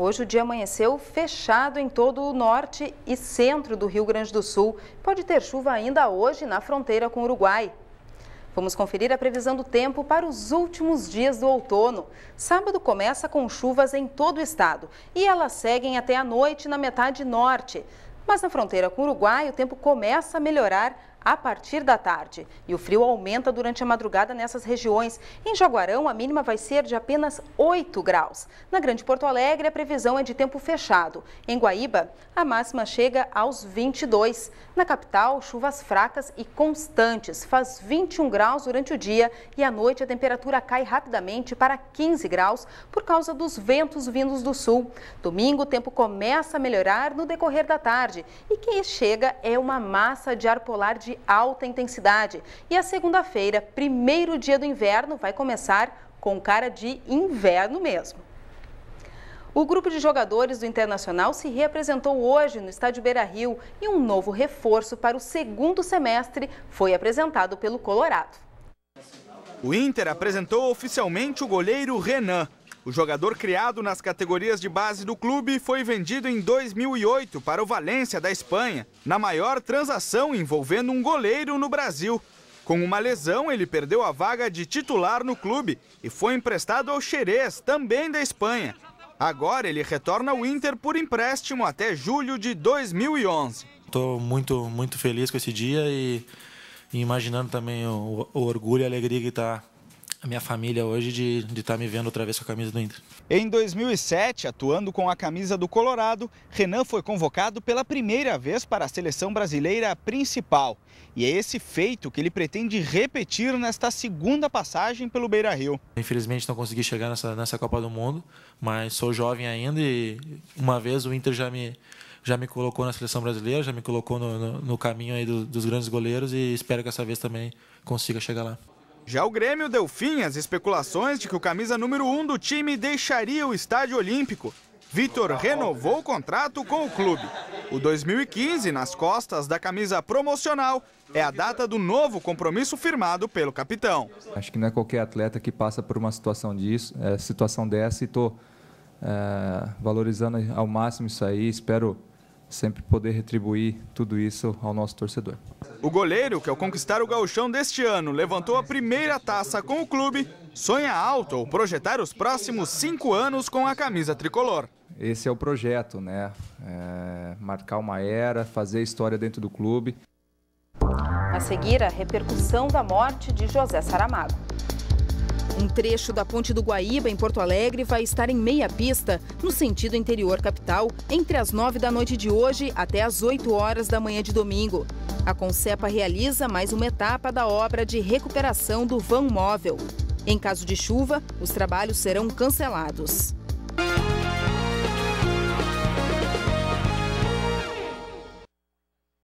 Hoje o dia amanheceu fechado em todo o norte e centro do Rio Grande do Sul. Pode ter chuva ainda hoje na fronteira com o Uruguai. Vamos conferir a previsão do tempo para os últimos dias do outono. Sábado começa com chuvas em todo o estado e elas seguem até a noite na metade norte. Mas na fronteira com o Uruguai, o tempo começa a melhorar a partir da tarde. E o frio aumenta durante a madrugada nessas regiões. Em Jaguarão, a mínima vai ser de apenas 8 graus. Na Grande Porto Alegre, a previsão é de tempo fechado. Em Guaíba, a máxima chega aos 22. Na capital, chuvas fracas e constantes. Faz 21 graus durante o dia e à noite a temperatura cai rapidamente para 15 graus por causa dos ventos vindos do sul. Domingo, o tempo começa a melhorar no decorrer da tarde e quem chega é uma massa de ar polar de de alta intensidade. E a segunda-feira, primeiro dia do inverno, vai começar com cara de inverno mesmo. O grupo de jogadores do Internacional se reapresentou hoje no estádio Beira-Rio e um novo reforço para o segundo semestre foi apresentado pelo Colorado. O Inter apresentou oficialmente o goleiro Renan, o jogador criado nas categorias de base do clube foi vendido em 2008 para o Valência da Espanha, na maior transação envolvendo um goleiro no Brasil. Com uma lesão, ele perdeu a vaga de titular no clube e foi emprestado ao Xerez, também da Espanha. Agora ele retorna ao Inter por empréstimo até julho de 2011. Estou muito, muito feliz com esse dia e, e imaginando também o, o orgulho e a alegria que está a minha família hoje de estar tá me vendo outra vez com a camisa do Inter. Em 2007, atuando com a camisa do Colorado, Renan foi convocado pela primeira vez para a seleção brasileira principal. E é esse feito que ele pretende repetir nesta segunda passagem pelo Beira-Rio. Infelizmente não consegui chegar nessa, nessa Copa do Mundo, mas sou jovem ainda e uma vez o Inter já me, já me colocou na seleção brasileira, já me colocou no, no, no caminho aí do, dos grandes goleiros e espero que essa vez também consiga chegar lá. Já o Grêmio deu fim às especulações de que o camisa número 1 um do time deixaria o estádio olímpico. Vitor renovou o contrato com o clube. O 2015, nas costas da camisa promocional, é a data do novo compromisso firmado pelo capitão. Acho que não é qualquer atleta que passa por uma situação disso, é, situação dessa e estou eh, é, valorizando ao máximo isso aí. Espero sempre poder retribuir tudo isso ao nosso torcedor. O goleiro, que ao conquistar o gauchão deste ano levantou a primeira taça com o clube, sonha alto ao projetar os próximos cinco anos com a camisa tricolor. Esse é o projeto, né? É marcar uma era, fazer história dentro do clube. A seguir, a repercussão da morte de José Saramago. Um trecho da Ponte do Guaíba, em Porto Alegre, vai estar em meia pista, no sentido interior capital, entre as nove da noite de hoje até as oito horas da manhã de domingo. A Concepa realiza mais uma etapa da obra de recuperação do vão móvel. Em caso de chuva, os trabalhos serão cancelados.